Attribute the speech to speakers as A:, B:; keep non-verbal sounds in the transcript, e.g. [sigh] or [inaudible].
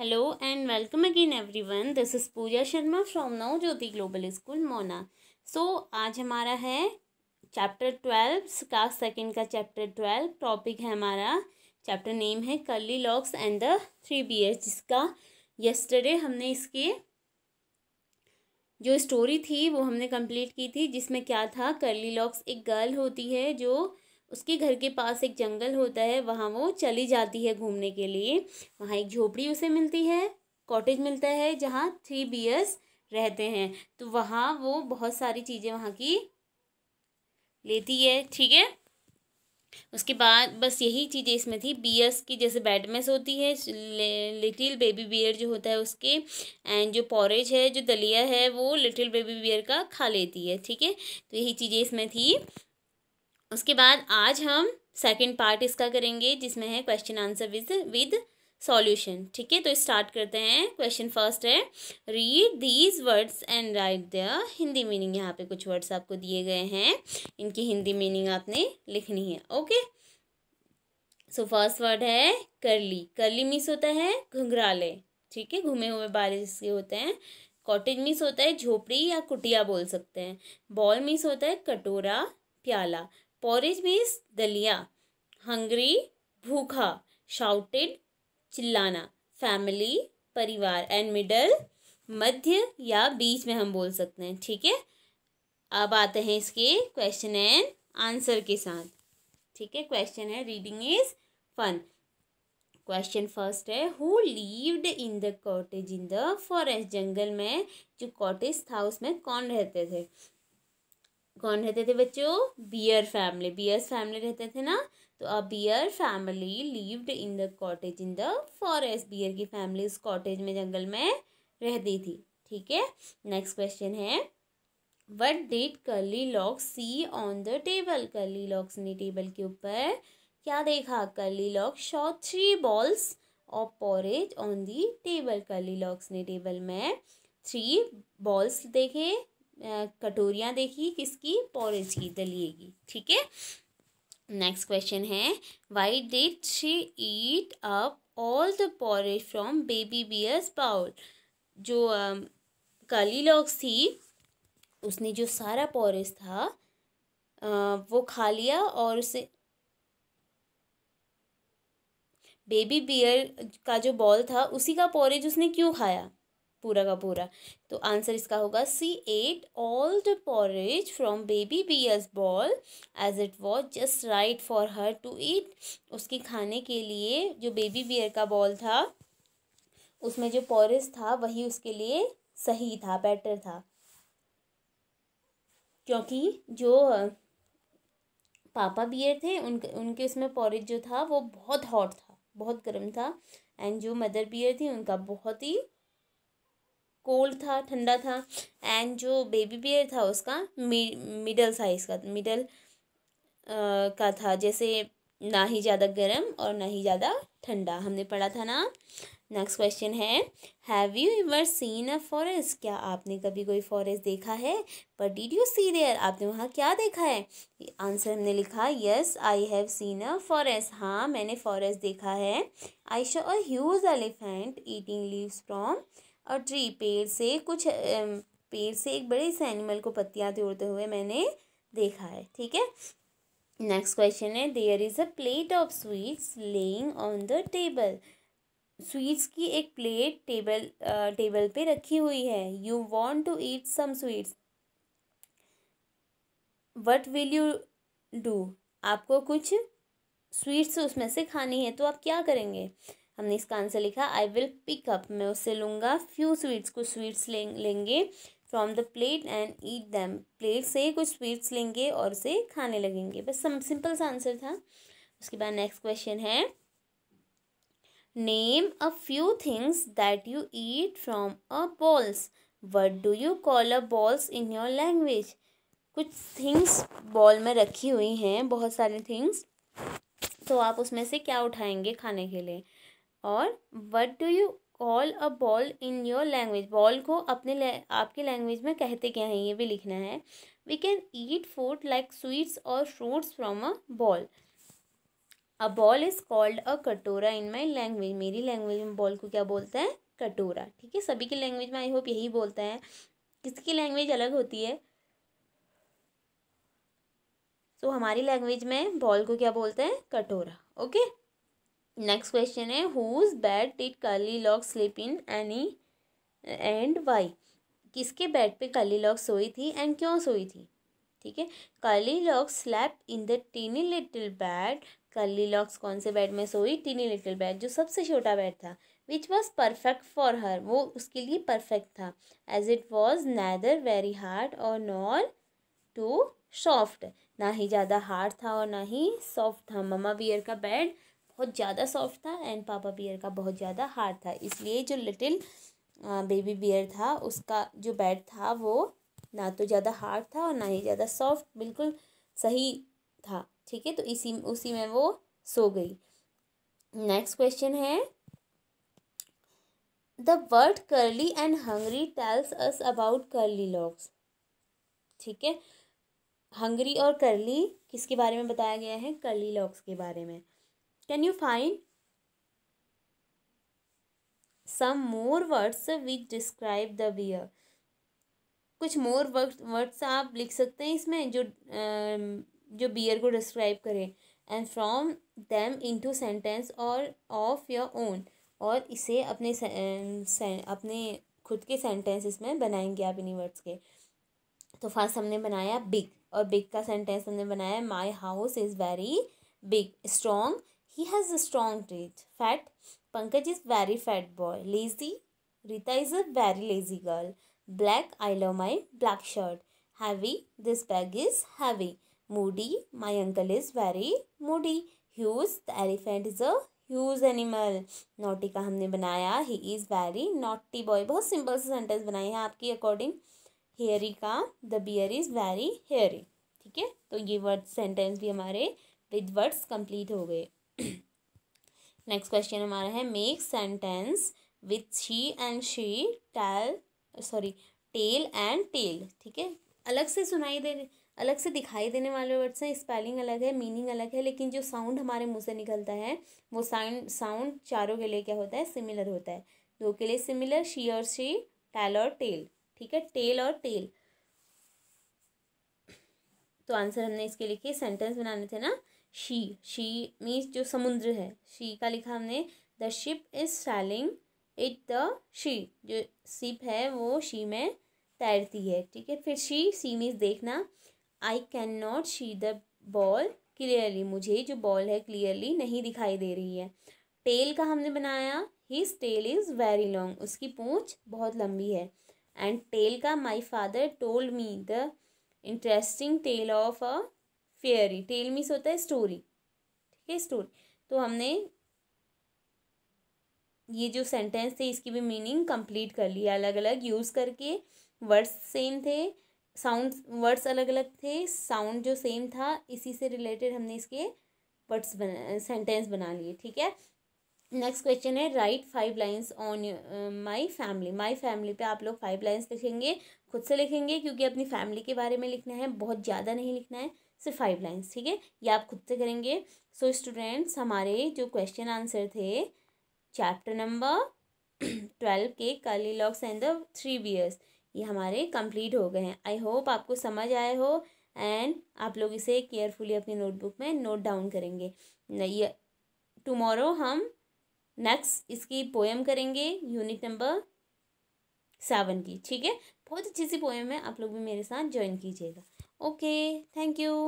A: Hello and welcome again everyone this is Pooja Sharma from Nav Jyoti global school Mona so आज हमारा है chapter twelve का second का चैप्टर ट्वेल्व टॉपिक है हमारा चैप्टर नेम है curly locks and the three bears जिसका यस्टरडे हमने इसके जो स्टोरी थी वो हमने कंप्लीट की थी जिसमें क्या था कर्ली लॉक्स एक गर्ल होती है जो उसके घर के पास एक जंगल होता है वहाँ वो चली जाती है घूमने के लिए वहाँ एक झोपड़ी उसे मिलती है कॉटेज मिलता है जहाँ थ्री बीयर्स रहते हैं तो वहाँ वो बहुत सारी चीज़ें वहाँ की लेती है ठीक है उसके बाद बस यही चीज़ें इसमें थी बीयर्स की जैसे बैडमेस होती है लिटिल बेबी बियर जो होता है उसके एंड जो पॉरेज है जो दलिया है वो लिटिल बेबी बियर का खा लेती है ठीक है तो यही चीज़ें इसमें थी उसके बाद आज हम सेकंड पार्ट इसका करेंगे जिसमें है question answer with with solution ठीक है तो स्टार्ट करते हैं क्वेश्चन फर्स्ट है read these words and write the Hindi meaning यहाँ पे कुछ वर्ड्स आपको दिए गए हैं इनकी हिंदी मीनिंग आपने लिखनी है ओके सो फर्स्ट वर्ड है करली करली मीस होता है घुघराले ठीक है घूमे हुए बाल जिसके होते हैं कॉटेज मीस होता है झोपड़ी या कुटिया बोल सकते हैं बॉल मीस होता है कटोरा प्याला पॉरेज मीन्स दलिया हंगरी भूखा शाउटेड चिल्लाना फैमिली परिवार एंड मिडल मध्य या बीच में हम बोल सकते हैं ठीक है अब आते हैं इसके क्वेश्चन एंड आंसर के साथ ठीक है क्वेश्चन है reading is fun question first है who lived in the cottage in the forest जंगल में जो कॉटेज था उसमें कौन रहते थे कौन रहते थे बच्चों बियर फैमिली बियर्स फैमिली रहते थे ना तो अब bear family lived in the cottage in the forest bear की फैमिली उस कॉटेज में जंगल में रहती थी ठीक है नेक्स्ट क्वेश्चन है what did curly locks see on the table curly locks ने टेबल के ऊपर क्या देखा curly locks show three bowls of porridge on the table curly locks ने टेबल में थ्री बॉल्स देखे कटोरियाँ देखी किसकी पॉरेज की दलिए की ठीक है नेक्स्ट क्वेश्चन है why did she eat up all the porridge from baby bear's bowl जो काली लॉक्स थी उसने जो सारा पॉरेज था वो खा लिया और उसे बेबी बियर का जो बॉल था उसी का पॉरेज उसने क्यों खाया पूरा का पूरा तो आंसर इसका होगा she ate all the porridge from baby B S bowl as it was just right for her to eat उसके खाने के लिए जो बेबी बियर का बॉल था उसमें जो पॉरेज था वही उसके लिए सही था बेटर था क्योंकि जो पापा बियर थे उन उनके उसमें पॉरेज जो था वो बहुत हॉट था बहुत गर्म था एंड जो मदर बियर थी उनका बहुत ही कोल्ड था ठंडा था एंड जो बेबी बियर था उसका मिडल साइज़ का मिडल का था जैसे ना ही ज़्यादा गर्म और ना ही ज़्यादा ठंडा हमने पढ़ा था ना नेक्स्ट क्वेश्चन है have you ever seen a forest क्या आपने कभी कोई फॉरेस्ट देखा है पर डिड यू सी देयर आपने वहाँ क्या देखा है आंसर हमने लिखा yes I have seen a forest हाँ मैंने फॉरेस्ट देखा है I saw a huge elephant eating leaves from और ट्री पेड़ से कुछ पेड़ से एक बड़े से एनिमल को पत्तियाँ तोड़ते हुए मैंने देखा है ठीक है नेक्स्ट क्वेश्चन है there is a plate of sweets lying on the table sweets की एक प्लेट टेबल टेबल पे रखी हुई है you want to eat some sweets what will you do आपको कुछ स्वीट्स उसमें से खानी है तो आप क्या करेंगे हमने इसका आंसर लिखा आई विल पिक अप मैं उससे लूँगा फ्यू स्वीट्स कुछ स्वीट्स ले, लेंगे from the plate and eat them plate से कुछ स्वीट्स लेंगे और उसे खाने लगेंगे बस सम सिंपल सा आंसर था उसके बाद नेक्स्ट क्वेश्चन है name a few things that you eat from a bowls what do you call a bowls in your language कुछ थिंग्स बॉल में रखी हुई हैं बहुत सारी थिंग्स तो आप उसमें से क्या उठाएंगे खाने के लिए और what do you call a bowl in your language bowl को अपने आपके लैंग्वेज में कहते क्या हैं ये भी लिखना है we can eat food like sweets और fruits from a bowl a bowl is called a katora in my language मेरी लैंग्वेज में बॉल को क्या बोलते हैं कटोरा ठीक है सभी की लैंग्वेज में आई होप यही बोलते हैं किसकी लैंग्वेज अलग होती है तो so, हमारी लैंग्वेज में बॉल को क्या बोलते हैं कटोरा ओके okay? नेक्स्ट क्वेश्चन है whose bed did Goldilocks sleep in any and why किसके बेड पे काली लॉक सोई थी एंड क्यों सोई थी ठीक है Goldilocks slept in the tiny little bed Goldilocks कौन से बेड में सोई टीनी लिटिल बेड जो सबसे छोटा बेड था which was perfect for her वो उसके लिए परफेक्ट था as it was neither very hard और नॉर टू सॉफ्ट ना ही ज़्यादा हार्ड था और ना ही सॉफ्ट था ममा बियर का बेड बहुत ज़्यादा सॉफ्ट था एंड पापा बियर का बहुत ज़्यादा हार्ड था इसलिए जो लिटिल बेबी बियर था उसका जो बेड था वो ना तो ज़्यादा हार्ड था और ना ही ज़्यादा सॉफ्ट बिल्कुल सही था ठीक है तो इसी उसी में वो सो गई नेक्स्ट क्वेश्चन है the word curly and hungry tells us about curly locks ठीक है हंगरी और करली किसके बारे में बताया गया है करली लॉग्स के बारे में can you find some more words which describe the bear कुछ मोर वर्ड्स आप लिख सकते हैं इसमें जो जो बियर को डिस्क्राइब करें and from them into sentence और ऑफ योर ओन और इसे अपने अपने खुद के सेंटेंस इसमें बनाएंगे आप इन्हीं वर्ड्स के तो फर्स्ट हमने बनाया बिग और बिग का सेंटेंस हमने बनाया my house is very big strong He has a strong teeth. Fat. Pankaj is very fat boy. Lazy. Rita is a very lazy girl. Black. I love my black shirt. Heavy. This bag is heavy. Moody. My uncle is very moody. Huge. The elephant is a huge animal naughty का हमने बनाया he is very naughty boy बहुत simple से sentence बनाए हैं आपकी according hairy का the bear is very hairy ठीक है तो ये वर्ड सेंटेंस भी हमारे विद वर्ड्स कंप्लीट हो गए नेक्स्ट [clears throat] क्वेश्चन हमारा है make sentence with sea and see tail sorry tale and tale ठीक है अलग से सुनाई दे अलग से दिखाई देने वाले वर्ड्स हैं स्पेलिंग अलग है मीनिंग अलग है लेकिन जो साउंड हमारे मुंह से निकलता है वो साउंड साउंड चारों के लिए क्या होता है सिमिलर होता है दो के लिए सिमिलर शी और शी टैल और टेल ठीक है टेल और टेल तो आंसर हमने इसके लिखे सेंटेंस बनाने थे ना शी शी मीन्स जो समुद्र है शी का लिखा हमने the ship is sailing it the sea जो शिप है वो शी में तैरती है ठीक है फिर शी सी मीन्स देखना I can not see the ball clearly मुझे जो बॉल है क्लियरली नहीं दिखाई दे रही है टेल का हमने बनाया his tail is very long उसकी पूँछ बहुत लंबी है एंड टेल का my father told me the interesting tale of a fairy tale मीस होता है स्टोरी ठीक है स्टोरी तो हमने ये जो सेंटेंस थे इसकी भी मीनिंग कंप्लीट कर लिया अलग अलग यूज़ करके वर्ड्स सेम थे साउंड वर्ड्स अलग अलग थे साउंड जो सेम था इसी से रिलेटेड हमने इसके वर्ड्स बना सेंटेंस बना लिए ठीक है नेक्स्ट क्वेश्चन है write five lines on my family my family पे आप लोग फाइव लाइंस लिखेंगे खुद से लिखेंगे क्योंकि अपनी फैमिली के बारे में लिखना है बहुत ज़्यादा नहीं लिखना है सिर्फ फाइव लाइन्स ठीक है ये आप खुद से करेंगे सो so, स्टूडेंट्स हमारे जो क्वेश्चन आंसर थे चैप्टर नंबर ट्वेल्व के Goldilocks and the three bears ये हमारे कंप्लीट हो गए हैं आई होप आपको समझ आए हो एंड आप लोग इसे केयरफुली अपनी नोटबुक में नोट डाउन करेंगे ये टमोरो हम नेक्स्ट इसकी पोएम करेंगे यूनिट नंबर सेवन की ठीक है बहुत अच्छी सी पोएम है आप लोग भी मेरे साथ ज्वाइन कीजिएगा ओके थैंक यू